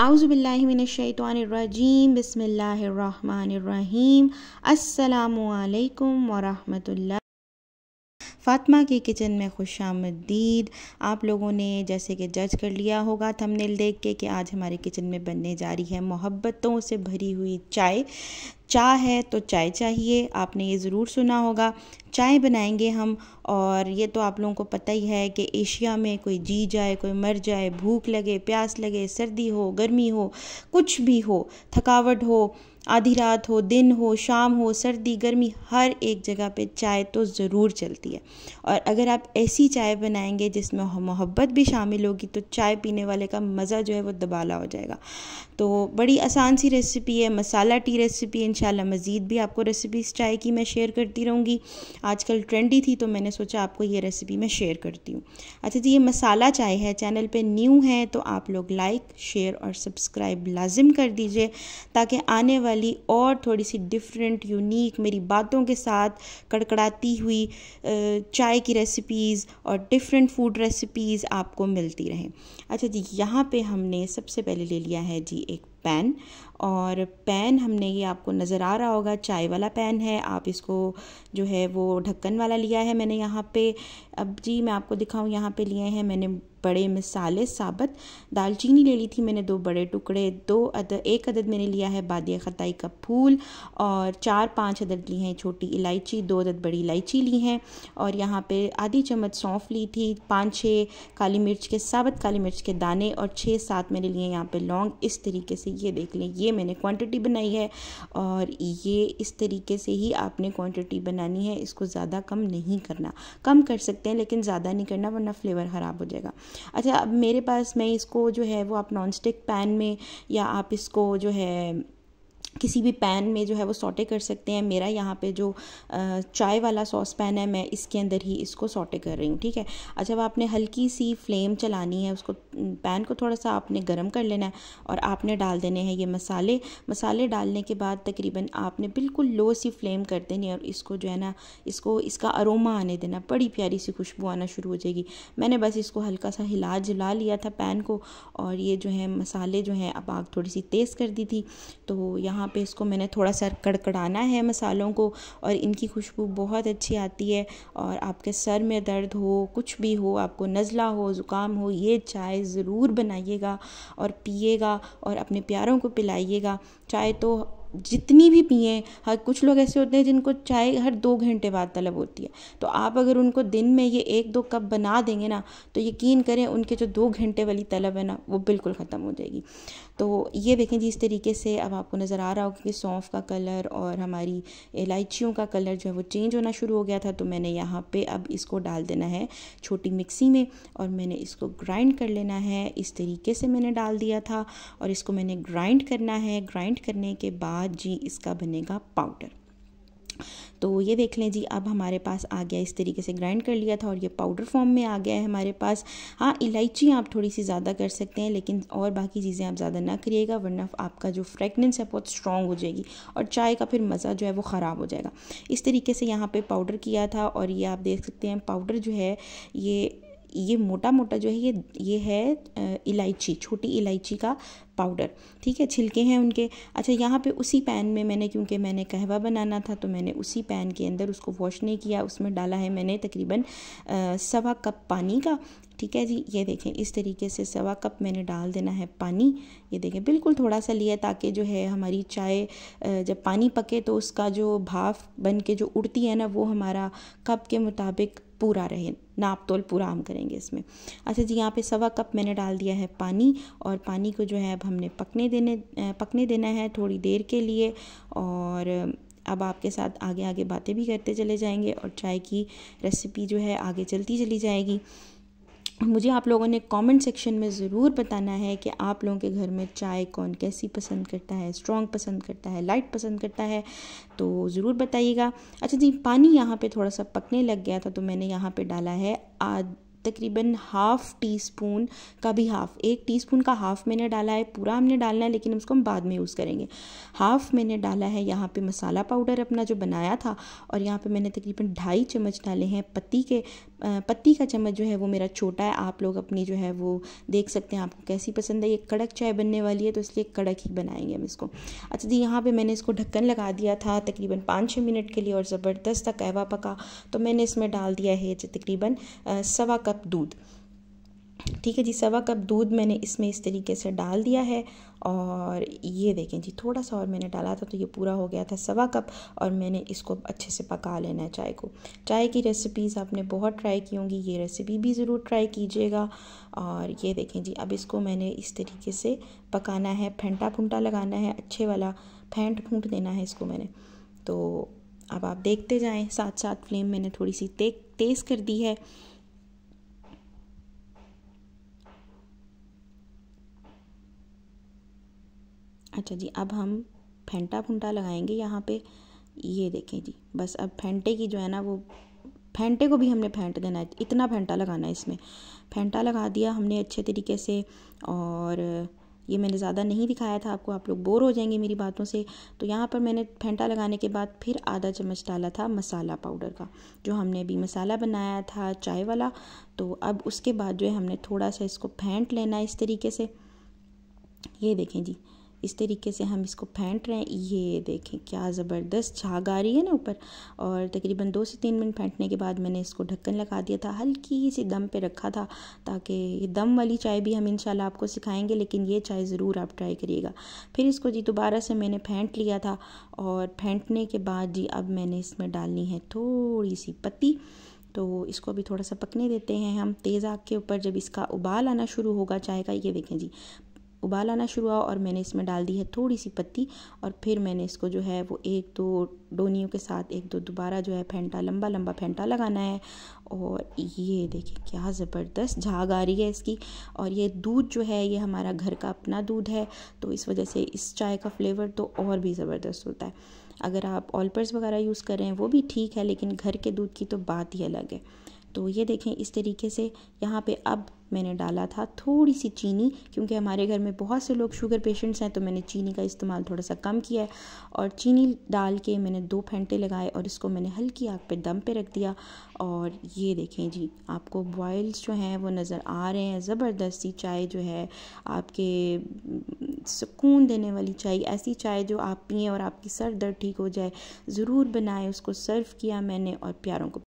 आउज़बिल्लिमिनशैतरजीम बसमीम अल्लाम वरहमल फ़ातिमा की किचन में खुश आमदीद आप लोगों ने जैसे कि जज कर लिया होगा थंबनेल देख के कि आज हमारे किचन में बनने जा रही है मोहब्बतों से भरी हुई चाय चाय है तो चाय चाहिए आपने ये ज़रूर सुना होगा चाय बनाएंगे हम और ये तो आप लोगों को पता ही है कि एशिया में कोई जी जाए कोई मर जाए भूख लगे प्यास लगे सर्दी हो गर्मी हो कुछ भी हो थकावट हो आधी रात हो दिन हो शाम हो सर्दी गर्मी हर एक जगह पे चाय तो ज़रूर चलती है और अगर आप ऐसी चाय बनाएंगे जिसमें मोहब्बत भी शामिल होगी तो चाय पीने वाले का मज़ा जो है वो दबाला हो जाएगा तो बड़ी आसान सी रेसिपी है मसाला टी रेसिपी इन इंशाल्लाह मज़ीद भी आपको रेसिपीज़ चाय की मैं शेयर करती रहूँगी आजकल ट्रेंडी थी तो मैंने सोचा आपको ये रेसिपी मैं शेयर करती हूँ अच्छा जी ये मसाला चाय है चैनल पे न्यू है तो आप लोग लाइक शेयर और सब्सक्राइब लाजिम कर दीजिए ताकि आने वाली और थोड़ी सी डिफरेंट यूनिक मेरी बातों के साथ कड़कड़ाती हुई चाय की रेसिपीज़ और डिफरेंट फूड रेसिपीज़ आपको मिलती रहें अच्छा जी यहाँ पे हमने सबसे पहले ले लिया है जी एक पैन और पैन हमने ये आपको नज़र आ रहा होगा चाय वाला पैन है आप इसको जो है वो ढक्कन वाला लिया है मैंने यहाँ पे अब जी मैं आपको दिखाऊँ यहाँ पे लिए हैं मैंने बड़े मिसाले साबत दालचीनी ले ली थी मैंने दो बड़े टुकड़े दो अद एक अदद मैंने लिया है बाद ख़ताई का फूल और चार पांच अदद ली हैं छोटी इलायची दो अदद बड़ी इलायची ली हैं और यहाँ पे आधी चम्मच सौंफ ली थी पाँच छः काली मिर्च के साबत काली मिर्च के दाने और छः सात मैंने लिए यहाँ पर लौंग इस तरीके से ये देख लें ये लिए मैंने क्वांटिटी बनाई है और ये इस तरीके से ही आपने क्वांटिटी बनानी है इसको ज़्यादा कम नहीं करना कम कर सकते हैं लेकिन ज़्यादा नहीं करना वरना फ्लेवर ख़राब हो जाएगा अच्छा अब मेरे पास मैं इसको जो है वो आप नॉन स्टिक पैन में या आप इसको जो है किसी भी पैन में जो है वो सॉटे कर सकते हैं मेरा यहाँ पे जो चाय वाला सॉस पैन है मैं इसके अंदर ही इसको सॉटे कर रही हूँ ठीक है अच्छा अब आपने हल्की सी फ्लेम चलानी है उसको पैन को थोड़ा सा आपने गर्म कर लेना है और आपने डाल देने हैं ये मसाले मसाले डालने के बाद तकरीबन आपने बिल्कुल लो सी फ्लेम कर देनी है और इसको जो है ना इसको इसका अरोमा आने देना बड़ी प्यारी सी खुशबू आना शुरू हो जाएगी मैंने बस इसको हल्का सा हिला जुला लिया था पैन को और ये जो है मसाले जो हैं अब आग थोड़ी सी तेज़ कर दी थी तो यहाँ पे इसको मैंने थोड़ा सा कड़कड़ाना है मसालों को और इनकी खुशबू बहुत अच्छी आती है और आपके सर में दर्द हो कुछ भी हो आपको नज़ला हो ज़ुकाम हो ये चाय ज़रूर बनाइएगा और पिएगा और अपने प्यारों को पिलाइएगा चाय तो जितनी भी पिए हर कुछ लोग ऐसे होते हैं जिनको चाय हर दो घंटे बाद तलब होती है तो आप अगर उनको दिन में ये एक दो कप बना देंगे ना तो यकीन करें उनके जो दो घंटे वाली तलब है ना वो बिल्कुल ख़त्म हो जाएगी तो ये देखें जी इस तरीके से अब आपको नज़र आ रहा होगा कि सौंफ का कलर और हमारी इलायचियों का कलर जो है वो चेंज होना शुरू हो गया था तो मैंने यहाँ पर अब इसको डाल देना है छोटी मिक्सी में और मैंने इसको ग्राइंड कर लेना है इस तरीके से मैंने डाल दिया था और इसको मैंने ग्राइंड करना है ग्राइंड करने के बाद बाद जी इसका बनेगा पाउडर तो ये देख लें जी अब हमारे पास आ गया इस तरीके से ग्राइंड कर लिया था और ये पाउडर फॉर्म में आ गया है हमारे पास हाँ इलायची आप थोड़ी सी ज़्यादा कर सकते हैं लेकिन और बाकी चीज़ें आप ज़्यादा ना करिएगा वरना आपका जो फ्रेगनेंस है बहुत स्ट्रॉन्ग हो जाएगी और चाय का फिर मज़ा जो है वो ख़राब हो जाएगा इस तरीके से यहाँ पर पाउडर किया था और ये आप देख सकते हैं पाउडर जो है ये ये मोटा मोटा जो है ये ये है इलायची छोटी इलायची का पाउडर ठीक है छिलके हैं उनके अच्छा यहाँ पे उसी पैन में मैंने क्योंकि मैंने कहवा बनाना था तो मैंने उसी पैन के अंदर उसको वॉश नहीं किया उसमें डाला है मैंने तकरीबन सवा कप पानी का ठीक है जी ये देखें इस तरीके से सवा कप मैंने डाल देना है पानी ये देखें बिल्कुल थोड़ा सा लिया ताकि जो है हमारी चाय जब पानी पके तो उसका जो भाफ बन के जो उड़ती है ना वो हमारा कप के मुताबिक पूरा रहे नाप तोल पूरा हम करेंगे इसमें अच्छा जी यहाँ पे सवा कप मैंने डाल दिया है पानी और पानी को जो है अब हमने पकने देने पकने देना है थोड़ी देर के लिए और अब आपके साथ आगे आगे बातें भी करते चले जाएंगे और चाय की रेसिपी जो है आगे चलती चली जाएगी मुझे आप लोगों ने कमेंट सेक्शन में ज़रूर बताना है कि आप लोगों के घर में चाय कौन कैसी पसंद करता है स्ट्रॉन्ग पसंद करता है लाइट पसंद करता है तो ज़रूर बताइएगा अच्छा जी पानी यहाँ पे थोड़ा सा पकने लग गया था तो मैंने यहाँ पे डाला है आध तकरीबन हाफ़ टी स्पून का भी हाफ़ एक टी स्पून का हाफ़ मैंने डाला है पूरा हमने डालना है लेकिन उसको हम बाद में यूज़ करेंगे हाफ़ मैंने डाला है यहाँ पे मसाला पाउडर अपना जो बनाया था और यहाँ पे मैंने तकरीबन ढाई चम्मच डाले हैं पत्ती के पत्ती का चम्मच जो है वो मेरा छोटा है आप लोग अपनी जो है वो देख सकते हैं आपको कैसी पसंद है ये कड़क चाय बनने वाली है तो इसलिए कड़क ही बनाएंगे हम इसको अच्छा जी यहाँ पर मैंने इसको ढक्कन लगा दिया था तकरीबन पाँच छः मिनट के लिए और ज़बरदस्त तक कहवा पका तो मैंने इसमें डाल दिया है तकरीबन सवा कप दूध ठीक है जी सवा कप दूध मैंने इसमें इस तरीके से डाल दिया है और ये देखें जी थोड़ा सा और मैंने डाला था तो ये पूरा हो गया था सवा कप और मैंने इसको अच्छे से पका लेना है चाय को चाय की रेसिपीज़ आपने बहुत ट्राई की होंगी ये रेसिपी भी ज़रूर ट्राई कीजिएगा और ये देखें जी अब इसको मैंने इस तरीके से पकाना है फेंटा फूंटा लगाना है अच्छे वाला फेंट फूंट देना है इसको मैंने तो अब आप देखते जाएँ साथ साथ फ्लेम मैंने थोड़ी सी तेज कर दी है अच्छा जी अब हम फेंटा फुंटा लगाएंगे यहाँ पे ये देखें जी बस अब फेंटे की जो है ना वो फेंटे को भी हमने फेंट देना है इतना फेंटा लगाना है इसमें फेंटा लगा दिया हमने अच्छे तरीके से और ये मैंने ज़्यादा नहीं दिखाया था आपको आप लोग बोर हो जाएंगे मेरी बातों से तो यहाँ पर मैंने फेंटा लगाने के बाद फिर आधा चम्मच डाला था मसाला पाउडर का जो हमने अभी मसाला बनाया था चाय वाला तो अब उसके बाद जो है हमने थोड़ा सा इसको फेंट लेना है इस तरीके से ये देखें जी इस तरीके से हम इसको फेंट रहे हैं ये देखें क्या ज़बरदस्त झाग आ रही है ना ऊपर और तकरीबन दो से तीन मिनट फेंटने के बाद मैंने इसको ढक्कन लगा दिया था हल्की सी दम पे रखा था ताकि ये दम वाली चाय भी हम इनशाला आपको सिखाएंगे लेकिन ये चाय ज़रूर आप ट्राई करिएगा फिर इसको जी दोबारा से मैंने फेंट लिया था और फेंटने के बाद जी अब मैंने इसमें डालनी है थोड़ी सी पत्ती तो इसको अभी थोड़ा सा पकने देते हैं हम तेज़ आग के ऊपर जब इसका उबाल आना शुरू होगा चाय का ये देखें जी उबाल आना शुरू हुआ और मैंने इसमें डाल दी है थोड़ी सी पत्ती और फिर मैंने इसको जो है वो एक दो डोनियों के साथ एक दो दोबारा जो है फेंटा लंबा लंबा फेंटा लगाना है और ये देखिए क्या ज़बरदस्त झाग आ रही है इसकी और ये दूध जो है ये हमारा घर का अपना दूध है तो इस वजह से इस चाय का फ्लेवर तो और भी ज़बरदस्त होता है अगर आप ऑल्पर्स वगैरह यूज़ कर रहे हैं वो भी ठीक है लेकिन घर के दूध की तो बात ही अलग है तो ये देखें इस तरीके से यहाँ पे अब मैंने डाला था थोड़ी सी चीनी क्योंकि हमारे घर में बहुत से लोग शुगर पेशेंट्स हैं तो मैंने चीनी का इस्तेमाल थोड़ा सा कम किया है और चीनी डाल के मैंने दो फेंटे लगाए और इसको मैंने हल्की आग पे दम पे रख दिया और ये देखें जी आपको बॉयल्स जो हैं वो नज़र आ रहे हैं ज़बरदस्ती चाय जो है आपके सुकून देने वाली चाय ऐसी चाय जो आप पिए और आपकी सर दर्द ठीक हो जाए ज़रूर बनाएं उसको सर्व किया मैंने और प्यारों को